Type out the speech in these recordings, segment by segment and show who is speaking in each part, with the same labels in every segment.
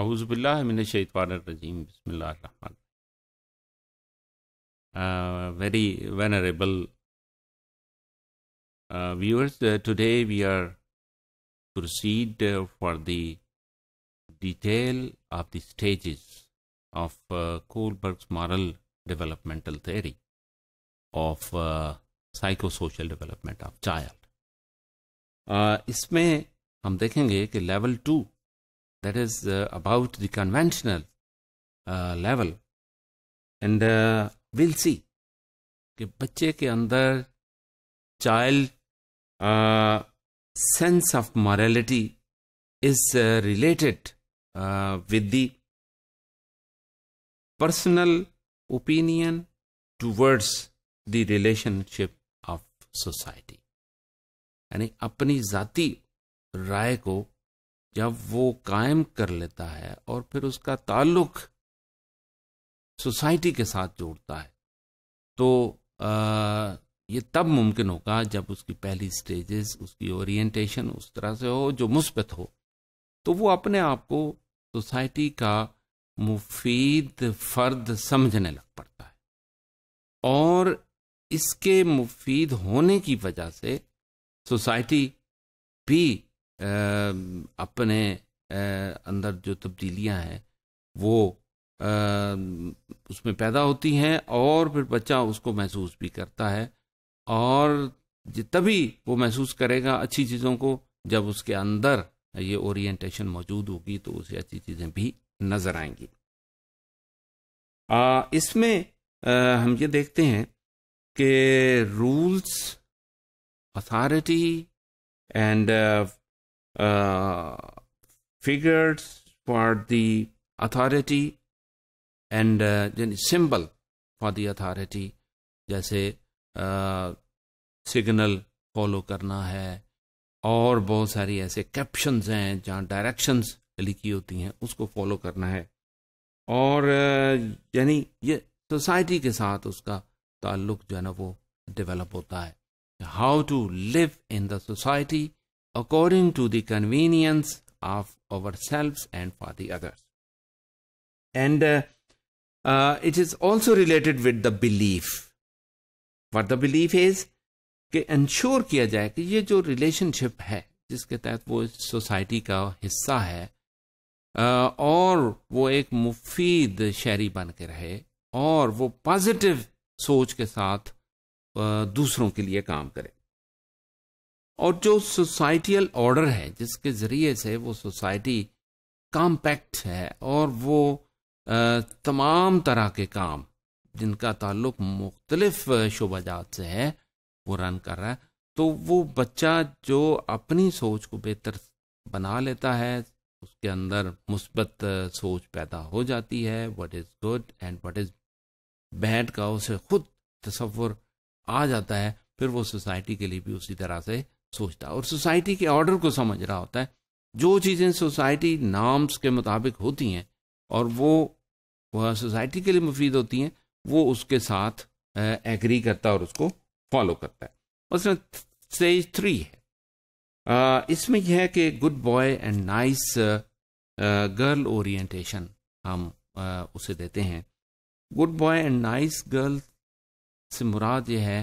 Speaker 1: अवज़बिल्लाजीम बिस्मिल्लर very venerable viewers today we are proceed for the detail of the stages of Kohlberg moral developmental theory of psycho social development of child इसमें हम देखेंगे कि level two that is uh, about the conventional uh, level and uh, we'll see ke bacche ke andar child sense of morality is related with the personal opinion towards the relationship of society yani apni zati राय को जब वो कायम कर लेता है और फिर उसका ताल्लुक सोसाइटी के साथ जोड़ता है तो आ, ये तब मुमकिन होगा जब उसकी पहली स्टेजेस उसकी ओरिएंटेशन उस तरह से हो जो मुस्बत हो तो वो अपने आप को सोसाइटी का मुफीद फर्द समझने लग पड़ता है और इसके मुफीद होने की वजह से सोसाइटी भी अपने अंदर जो तब्दीलियां हैं वो उसमें पैदा होती हैं और फिर बच्चा उसको महसूस भी करता है और तभी वो महसूस करेगा अच्छी चीज़ों को जब उसके अंदर ये ओरिएंटेशन मौजूद होगी तो उसे अच्छी चीज़ें भी नज़र आएंगी इसमें हम ये देखते हैं कि rules authority and uh, figures for the authority and uh, then symbol for the authority जैसे सिग्नल uh, फॉलो करना है और बहुत सारी ऐसे कैप्शंस हैं जहाँ डायरेक्शंस लिखी होती हैं उसको फॉलो करना है और uh, यानी ये सोसाइटी के साथ उसका ताल्लुक जो है ना वो डेवलप होता है how to live in the society according to the convenience of ourselves and for the others. And uh, uh, it is also related with the belief. What the belief is, कि ensure किया जाए कि ये जो relationship है जिसके तहत वो सोसाइटी का हिस्सा है और वो एक मुफीद शहरी बन के रहे और वो पॉजिटिव सोच के साथ दूसरों के लिए काम करे और जो सोसाइटियल ऑर्डर है जिसके ज़रिए से वो सोसाइटी कॉम्पैक्ट है और वो तमाम तरह के काम जिनका ताल्लुक मुख्तलिफ शोबाजात से है वो रन कर रहा है तो वो बच्चा जो अपनी सोच को बेहतर बना लेता है उसके अंदर मुस्बत सोच पैदा हो जाती है what is good and what is bad का उसे खुद तस्वुर आ जाता है फिर वो सोसाइटी के लिए भी उसी तरह से सोचता है और सोसाइटी के ऑर्डर को समझ रहा होता है जो चीज़ें सोसाइटी नाम्स के मुताबिक होती हैं और वो वह सोसाइटी के लिए मुफीद होती हैं वो उसके साथ एग्री करता है और उसको फॉलो करता है उसमें स्टेज थ्री है इसमें यह है कि good boy and nice girl orientation हम उसे देते हैं good boy and nice girl से मुराद यह है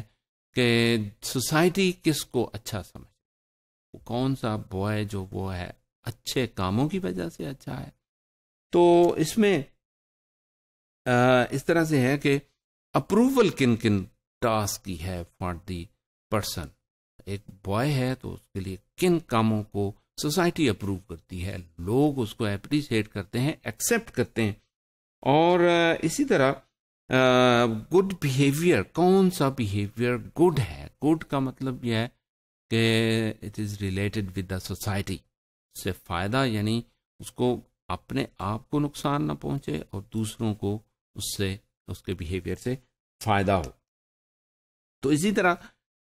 Speaker 1: कि सोसाइटी किसको अच्छा समझ कौन सा बॉय जो वो है अच्छे कामों की वजह से अच्छा है तो इसमें इस तरह से है कि अप्रूवल किन किन टास्क की है फॉर दी पर्सन एक बॉय है तो उसके लिए किन कामों को सोसाइटी अप्रूव करती है लोग उसको अप्रिशिएट करते हैं एक्सेप्ट करते हैं और इसी तरह गुड uh, बिहेवियर कौन सा बिहेवियर गुड है गुड का मतलब यह है कि it is related with the society से फ़ायदा यानी उसको अपने आप को नुकसान ना पहुंचे और दूसरों को उससे उसके बिहेवियर से फ़ायदा हो तो इसी तरह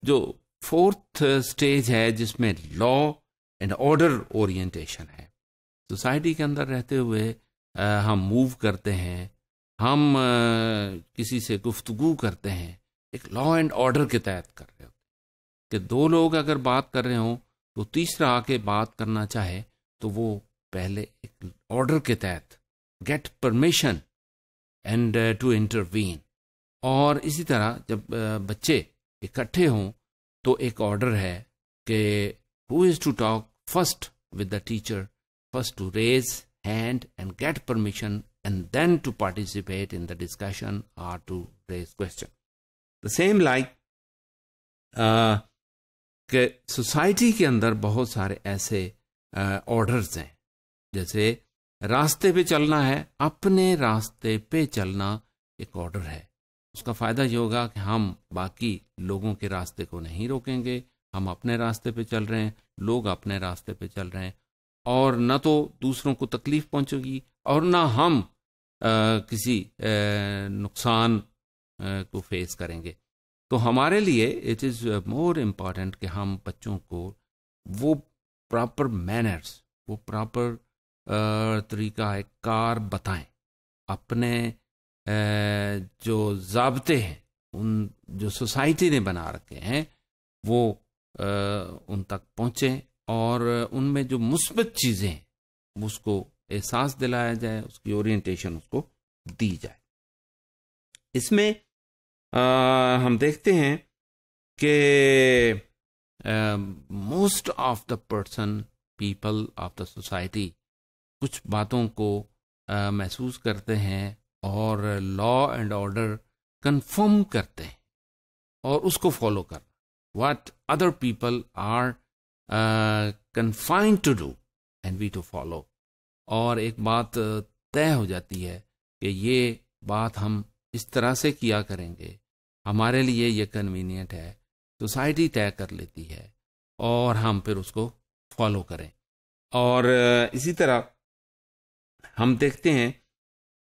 Speaker 1: जो फोर्थ स्टेज है जिसमें लॉ एंड ऑर्डर ओरिएंटेशन है सोसाइटी के अंदर रहते हुए आ, uh, हम मूव करते हैं हम किसी से गुफ्तगु करते हैं एक लॉ एंड ऑर्डर के तहत कर रहे होते कि दो लोग अगर बात कर रहे हों तो तीसरा आके बात करना चाहे तो वो पहले एक ऑर्डर के तहत get permission and to intervene और इसी तरह जब बच्चे इकट्ठे हों तो एक ऑर्डर है कि who is to talk first with the teacher first to raise hand and get permission and then to participate in the discussion or to raise question. The same like uh, कि society के अंदर बहुत सारे ऐसे orders हैं जैसे रास्ते पे चलना है अपने रास्ते पे चलना एक ऑर्डर है उसका फायदा ये होगा कि हम बाकी लोगों के रास्ते को नहीं रोकेंगे हम अपने रास्ते पे चल रहे हैं लोग अपने रास्ते पे चल रहे हैं और न तो दूसरों को तकलीफ पहुंचेगी और ना हम आ, किसी आ, नुकसान आ, को फेस करेंगे तो हमारे लिए इट इज़ मोर इम्पॉर्टेंट कि हम बच्चों को वो प्रॉपर मैनर्स वो प्रॉपर तरीका है कार बताएं अपने जो जबते हैं उन जो सोसाइटी ने बना रखे हैं वो उन तक पहुँचें और उनमें जो मुस्बत चीज़ें उसको एहसास दिलाया जाए उसकी ओरिएंटेशन उसको दी जाए इसमें आ, हम देखते हैं कि most of the person people of the society कुछ बातों को आ, महसूस करते हैं और लॉ एंड ऑर्डर कंफर्म करते हैं और उसको फॉलो कर what other people are confined to do and we to follow और एक बात uh, तय हो जाती है कि ये बात हम इस तरह से किया करेंगे हमारे लिए ये कन्वीनियंट है सोसाइटी तय कर लेती है और हम फिर उसको फॉलो करें और uh, इसी तरह हम देखते हैं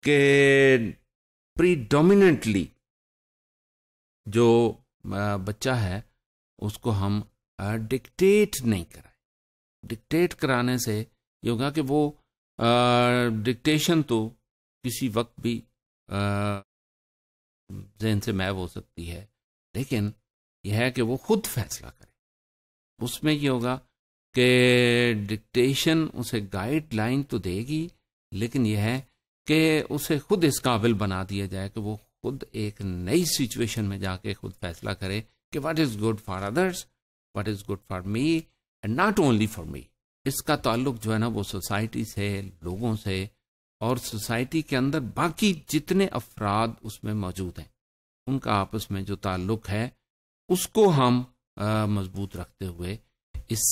Speaker 1: कि प्रीडोमिनेंटली जो uh, बच्चा है उसको हम डिक्टेट नहीं कराए डिक्टेट कराने से ये होगा कि वो डिक्टेशन तो किसी वक्त भी जहन से मैब हो सकती है लेकिन यह है कि वो खुद फैसला करे उसमें ये होगा कि डिक्टेशन उसे गाइडलाइन तो देगी लेकिन यह है कि उसे खुद इस काबिल बना दिया जाए कि वो खुद एक नई सिचुएशन में जाके खुद फैसला करे कि what is good for others what is good for me and not only for me इसका ताल्लुक जो है ना वो सोसाइटी से लोगों से और सोसाइटी के अंदर बाकी जितने अफराद उसमें मौजूद हैं उनका आपस में जो ताल्लुक है उसको हम मजबूत रखते हुए इस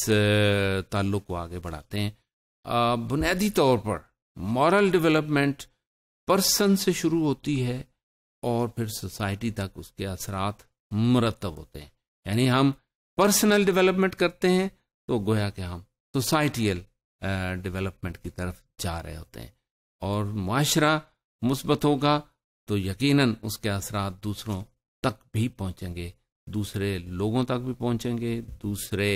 Speaker 1: ताल्लुक को आगे बढ़ाते हैं बुनियादी तौर पर मॉरल डेवलपमेंट पर्सन से शुरू होती है और फिर सोसाइटी तक उसके असरात मरतब होते हैं यानी हम पर्सनल डेवलपमेंट करते हैं तो गोया के हम सोसाइटियल डेवलपमेंट की तरफ जा रहे होते हैं और माशरा मुस्बत होगा तो यकीनन उसके असरा दूसरों तक भी पहुंचेंगे दूसरे लोगों तक भी पहुंचेंगे दूसरे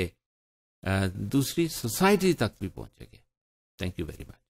Speaker 1: दूसरी सोसाइटी तक भी पहुंचेंगे थैंक यू वेरी मच